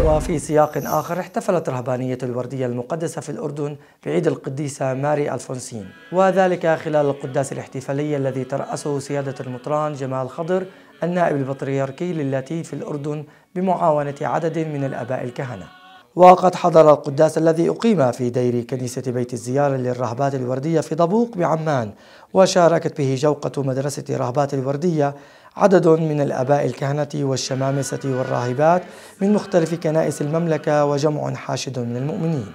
وفي سياق آخر احتفلت رهبانية الوردية المقدسة في الأردن بعيد القديسة ماري ألفونسين وذلك خلال القداس الاحتفالي الذي ترأسه سيادة المطران جمال خضر النائب البطريركي للاتي في الأردن بمعاونة عدد من الأباء الكهنة وقد حضر القداس الذي أقيم في دير كنيسة بيت الزيارة للرهبات الوردية في ضبوق بعمان وشاركت به جوقة مدرسة رهبات الوردية عدد من الأباء الكهنة والشمامسة والراهبات من مختلف كنائس المملكة وجمع حاشد من المؤمنين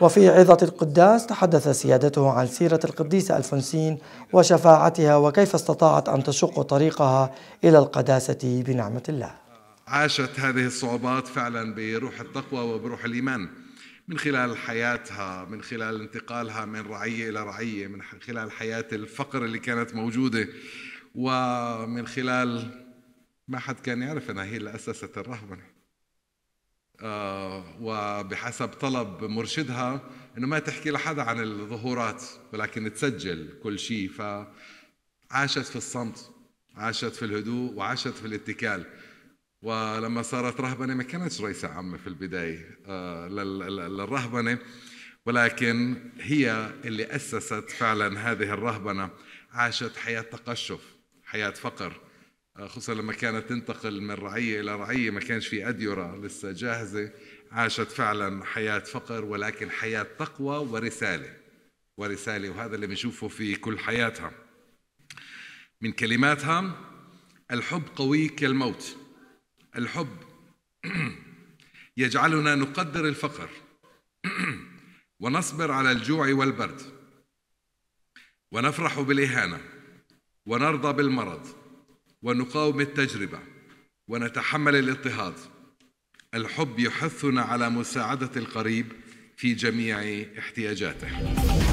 وفي عظة القداس تحدث سيادته عن سيرة القديسة ألفونسين وشفاعتها وكيف استطاعت أن تشق طريقها إلى القداسة بنعمة الله عاشت هذه الصعوبات فعلا بروح التقوى وبروح الايمان من خلال حياتها من خلال انتقالها من رعيه الى رعيه من خلال حياه الفقر اللي كانت موجوده ومن خلال ما حد كان يعرف انها هي اللي اسست الرهبنه آه، وبحسب طلب مرشدها انه ما تحكي لحدا عن الظهورات ولكن تسجل كل شيء فعاشت في الصمت عاشت في الهدوء وعاشت في الاتكال ولما صارت رهبنه ما كانت رئيسه عامه في البدايه آه، للرهبنه ولكن هي اللي اسست فعلا هذه الرهبنه عاشت حياه تقشف حياه فقر آه، خصوصا لما كانت تنتقل من رعيه الى رعيه ما كانش في اديره لسه جاهزه عاشت فعلا حياه فقر ولكن حياه تقوى ورساله ورساله وهذا اللي بنشوفه في كل حياتها من كلماتها الحب قوي كالموت الحب يجعلنا نقدر الفقر ونصبر على الجوع والبرد ونفرح بالاهانه ونرضى بالمرض ونقاوم التجربه ونتحمل الاضطهاد الحب يحثنا على مساعده القريب في جميع احتياجاته